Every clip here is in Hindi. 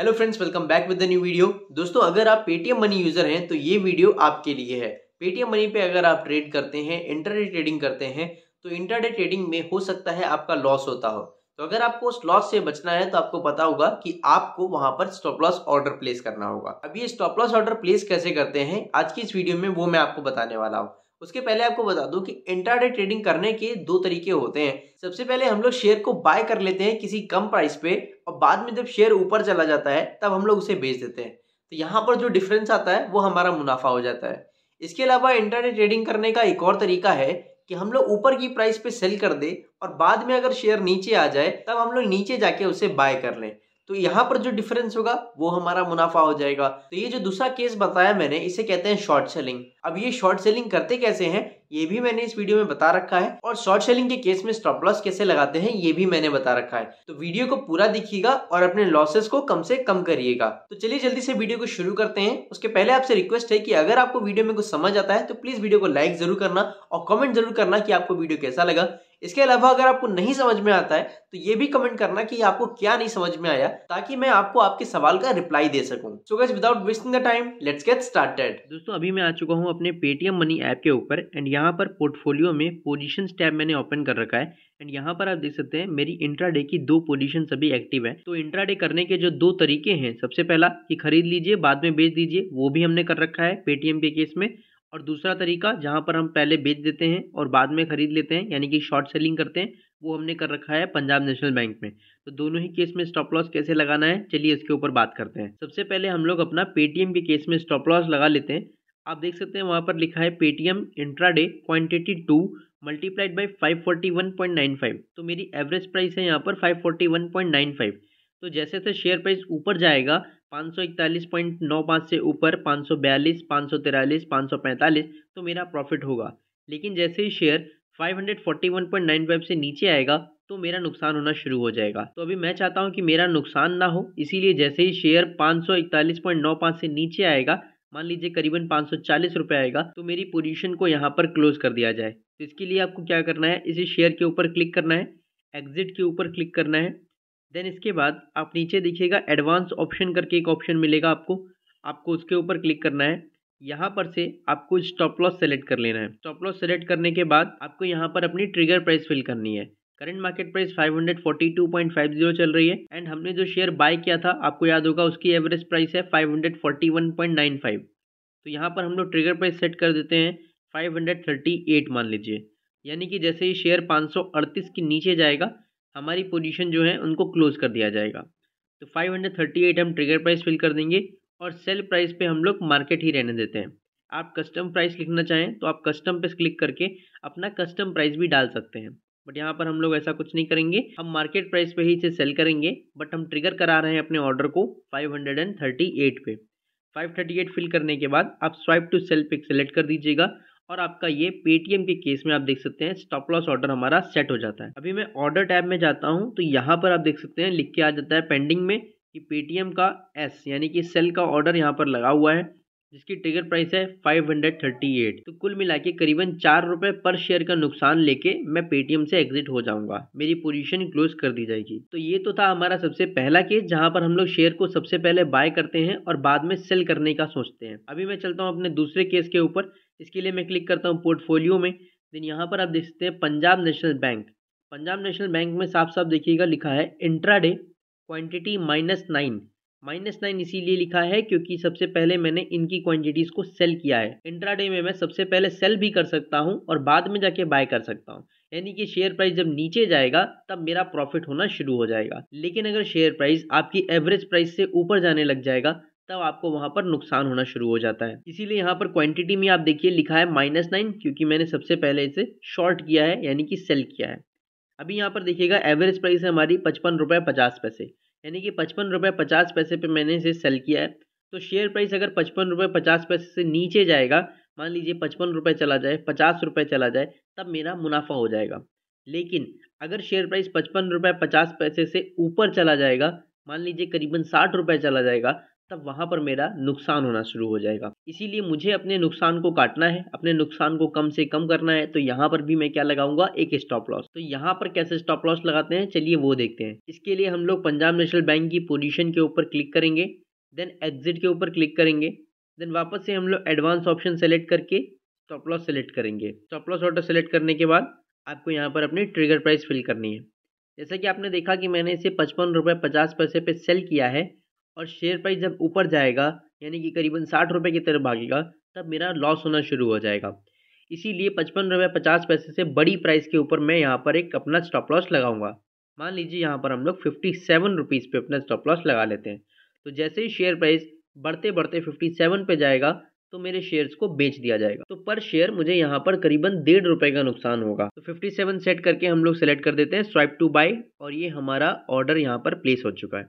hello friends welcome back with the new video दोस्तों अगर आप पेटीएम मनी यूजर हैं तो ये वीडियो आपके लिए है पेटीएम मनी पे अगर आप ट्रेड करते हैं इंटरनेट ट्रेडिंग करते हैं तो इंटरनेट ट्रेडिंग में हो सकता है आपका लॉस होता हो तो अगर आपको उस लॉस से बचना है तो आपको पता होगा कि आपको वहां पर स्टॉप लॉस ऑर्डर प्लेस करना होगा अब ये स्टॉप लॉस ऑर्डर प्लेस कैसे करते हैं आज की इस वीडियो में वो मैं आपको बताने वाला हूँ उसके पहले आपको बता दूं कि इंट्राडे ट्रेडिंग करने के दो तरीके होते हैं सबसे पहले हम लोग शेयर को बाय कर लेते हैं किसी कम प्राइस पे और बाद में जब शेयर ऊपर चला जाता है तब हम लोग उसे बेच देते हैं तो यहाँ पर जो डिफरेंस आता है वो हमारा मुनाफा हो जाता है इसके अलावा इंटरनेट ट्रेडिंग करने का एक और तरीका है कि हम लोग ऊपर की प्राइस पे सेल कर दे और बाद में अगर शेयर नीचे आ जाए तब हम लोग नीचे जाके उसे बाय कर लें तो यहाँ पर जो डिफरेंस होगा वो हमारा मुनाफा हो जाएगा तो ये जो दूसरा केस बताया मैंने इसे कहते हैं शॉर्ट सेलिंग अब ये शॉर्ट सेलिंग करते कैसे हैं ये भी मैंने इस वीडियो में बता रखा है और शॉर्ट सेलिंग के केस में स्टॉप लॉस कैसे लगाते हैं ये भी मैंने बता रखा है तो वीडियो को पूरा दिखिएगा और अपने लॉसेस को कम से कम करिएगा तो चलिए जल्दी से वीडियो को शुरू करते हैं उसके पहले आपसे रिक्वेस्ट है कि अगर आपको वीडियो में कुछ समझ आता है तो प्लीज वीडियो को लाइक जरूर करना और कॉमेंट जरूर करना की आपको वीडियो कैसा लगा इसके अलावा अगर आपको नहीं समझ में आता है तो ये भी कमेंट करना कि आपको क्या नहीं समझ में आया ताकि मैं आपको आपके सवाल का रिप्लाई दे सकूं so guys without wasting the time let's get started दोस्तों अभी मैं आ चुका हूँ अपने पेटीएम मनी ऐप के ऊपर एंड यहाँ पर पोर्टफोलियो में पोजिशन टैब मैंने ओपन कर रखा है एंड यहाँ पर आप देख सकते हैं मेरी डे की दो पोजिशन अभी एक्टिव है तो डे करने के जो दो तरीके हैं सबसे पहला कि खरीद लीजिए बाद में बेच दीजिए वो भी हमने कर रखा है पेटीएम के केस में और दूसरा तरीका जहाँ पर हम पहले बेच देते हैं और बाद में ख़रीद लेते हैं यानी कि शॉर्ट सेलिंग करते हैं वो हमने कर रखा है पंजाब नेशनल बैंक में तो दोनों ही केस में स्टॉप लॉस कैसे लगाना है चलिए इसके ऊपर बात करते हैं सबसे पहले हम लोग अपना पेटीएम के केस में स्टॉप लॉस लगा लेते हैं आप देख सकते हैं वहाँ पर लिखा है Paytm day quantity two multiplied by five forty one point nine five तो मेरी एवरेज प्राइस है यहाँ पर five forty one point nine five तो जैसे जैसे शेयर प्राइस ऊपर जाएगा पाँच सौ इकतालीस पॉइंट नौ पाँच से ऊपर पाँच सौ बयालीस पाँच सौ तिरालीस पाँच सौ पैंतालीस तो मेरा प्रॉफिट होगा लेकिन जैसे ही share five hundred forty one point nine five से नीचे आएगा तो मेरा नुकसान होना शुरू हो जाएगा तो अभी मैं चाहता हूँ कि मेरा नुकसान ना हो इसीलिए जैसे ही शेयर पाँच सौ इकतालीस पॉइंट नौ पाँच से नीचे आएगा मान लीजिए करीबन पाँच सौ चालीस रुपये आएगा तो मेरी पोजीशन को यहाँ पर क्लोज कर दिया जाए तो इसके लिए आपको क्या करना है इसी शेयर के ऊपर क्लिक करना है एग्जिट के ऊपर क्लिक करना है देन इसके बाद आप नीचे देखिएगा एडवांस ऑप्शन करके एक ऑप्शन मिलेगा आपको आपको उसके ऊपर क्लिक करना है यहाँ पर से आपको स्टॉप लॉस सेलेक्ट कर लेना है स्टॉप लॉस सेलेक्ट करने के बाद आपको यहाँ पर अपनी ट्रिगर प्राइस फिल करनी है करंट मार्केट प्राइस 542.50 चल रही है एंड हमने जो शेयर बाय किया था आपको याद होगा उसकी एवरेज प्राइस है 541.95 तो यहाँ पर हम लोग ट्रिगर प्राइस सेट कर देते हैं 538 मान लीजिए यानी कि जैसे ही शेयर पाँच के नीचे जाएगा हमारी पोजीशन जो है उनको क्लोज कर दिया जाएगा तो 538 हम ट्रिगर प्राइस फिल कर देंगे और सेल प्राइस पे हम लोग मार्केट ही रहने देते हैं आप कस्टम प्राइस लिखना चाहें तो आप कस्टम पे क्लिक करके अपना कस्टम प्राइस भी डाल सकते हैं बट यहाँ पर हम लोग ऐसा कुछ नहीं करेंगे हम मार्केट प्राइस पे ही इसे सेल करेंगे बट हम ट्रिगर करा रहे हैं अपने ऑर्डर को 538 पे 538 फिल करने के बाद आप स्वाइप टू सेल पे सेलेक्ट कर दीजिएगा और आपका ये पेटीएम के केस में आप देख सकते हैं स्टॉप लॉस ऑर्डर हमारा सेट हो जाता है अभी मैं ऑर्डर टैब में जाता हूँ तो यहाँ पर आप देख सकते हैं लिख के आ जाता है पेंडिंग में कि पेटीएम का एस यानी कि सेल का ऑर्डर यहाँ पर लगा हुआ है जिसकी टिकट प्राइस है 538 तो कुल मिला के करीबन चार रुपये पर शेयर का नुकसान लेके मैं पेटीएम से एग्जिट हो जाऊंगा मेरी पोजीशन क्लोज कर दी जाएगी तो ये तो था हमारा सबसे पहला केस जहां पर हम लोग शेयर को सबसे पहले बाय करते हैं और बाद में सेल करने का सोचते हैं अभी मैं चलता हूँ अपने दूसरे केस के ऊपर इसके लिए मैं क्लिक करता हूँ पोर्टफोलियो में देन यहाँ पर आप देख सकते हैं Punjab National Bank Punjab National Bank में साफ साफ देखिएगा लिखा है intraday quantity minus nine minus nine इसीलिए लिखा है क्योंकि सबसे पहले मैंने इनकी क्वांटिटीज को सेल किया है इंट्राडे में मैं सबसे पहले सेल भी कर सकता हूँ और बाद में जाके बाय कर सकता हूँ यानी कि शेयर प्राइस जब नीचे जाएगा तब मेरा प्रॉफिट होना शुरू हो जाएगा लेकिन अगर शेयर प्राइस आपकी एवरेज प्राइस से ऊपर जाने लग जाएगा तब आपको वहाँ पर नुकसान होना शुरू हो जाता है इसीलिए यहाँ पर क्वांटिटी में आप देखिए लिखा है माइनस नाइन क्योंकि मैंने सबसे पहले इसे शॉर्ट किया है यानी कि सेल किया है अभी यहाँ पर देखिएगा एवरेज प्राइस है हमारी पचपन रुपये पचास पैसे यानी कि पचपन रुपये पचास पैसे पे मैंने इसे सेल किया है तो शेयर प्राइस अगर पचपन रुपये पचास पैसे से नीचे जाएगा मान लीजिए पचपन रुपये चला जाए पचास रुपये चला जाए तब मेरा मुनाफा हो जाएगा लेकिन अगर शेयर प्राइस पचपन रुपये पचास पैसे से ऊपर चला जाएगा मान लीजिए करीबन साठ रुपये चला जाएगा तब वहाँ पर मेरा नुकसान होना शुरू हो जाएगा इसीलिए मुझे अपने नुकसान को काटना है अपने नुकसान को कम से कम करना है तो यहाँ पर भी मैं क्या लगाऊंगा एक स्टॉप लॉस तो यहाँ पर कैसे स्टॉप लॉस लगाते हैं चलिए वो देखते हैं इसके लिए हम लोग पंजाब नेशनल बैंक की पोजिशन के ऊपर क्लिक करेंगे देन एग्जिट के ऊपर क्लिक करेंगे देन वापस से हम लोग एडवांस ऑप्शन सेलेक्ट करके स्टॉप लॉस सेलेक्ट करेंगे स्टॉप लॉस ऑर्डर सेलेक्ट करने के बाद आपको यहाँ पर अपनी ट्रिगर प्राइस फिल करनी है जैसा कि आपने देखा कि मैंने इसे पचपन रुपये पचास पैसे पे सेल किया है और शेयर प्राइस जब ऊपर जाएगा यानी कि करीबन साठ रुपये की तरफ भागेगा तब मेरा लॉस होना शुरू हो जाएगा इसीलिए पचपन रुपये पचास पैसे से बड़ी प्राइस के ऊपर मैं यहाँ पर एक अपना स्टॉप लॉस लगाऊंगा मान लीजिए यहाँ पर हम लोग फिफ्टी सेवन रुपीज़ पर अपना स्टॉप लॉस लगा लेते हैं तो जैसे ही शेयर प्राइस बढ़ते बढ़ते फिफ्टी सेवन पर जाएगा तो मेरे शेयर्स को बेच दिया जाएगा तो पर शेयर मुझे यहाँ पर करीबन डेढ़ रुपये का नुकसान होगा तो फिफ्टी सेवन सेट करके हम लोग सेलेक्ट कर देते हैं स्वाइप टू बाई और ये हमारा ऑर्डर यहाँ पर प्लेस हो चुका है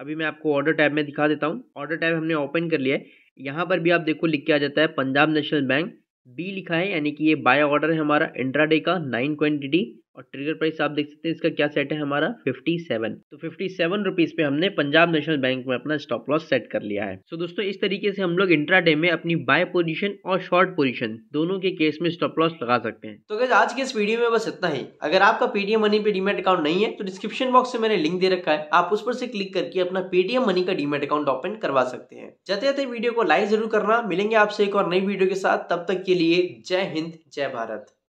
अभी मैं आपको ऑर्डर टैब में दिखा देता हूँ ऑर्डर टैब हमने ओपन कर लिया है यहाँ पर भी आप देखो लिख के आ जाता है पंजाब नेशनल बैंक बी लिखा है यानी कि ये बाय ऑर्डर है हमारा इंट्राडे का नाइन क्वान्टिटी और ट्रिगर प्राइस आप देख सकते हैं इसका क्या सेट है हमारा 57 तो 57 रुपीज पे हमने पंजाब नेशनल बैंक में अपना स्टॉप लॉस सेट कर लिया है सो so दोस्तों इस तरीके से हम लोग इंट्राडे में अपनी बाय पोजीशन और शॉर्ट पोजीशन दोनों के केस में स्टॉप लॉस लगा सकते हैं तो अगर आज के इस वीडियो में बस इतना ही अगर आपका पेटीएम मनी पे डीमेट अकाउंट नहीं है तो डिस्क्रिप्शन बॉक्स में मैंने लिंक दे रखा है आप उस पर से क्लिक करके अपना पेटीएम मनी का डीमेट अकाउंट ओपन करवा सकते हैं जाते जाते वीडियो को लाइक जरूर करना मिलेंगे आपसे एक और नई वीडियो के साथ तब तक के लिए जय हिंद जय भारत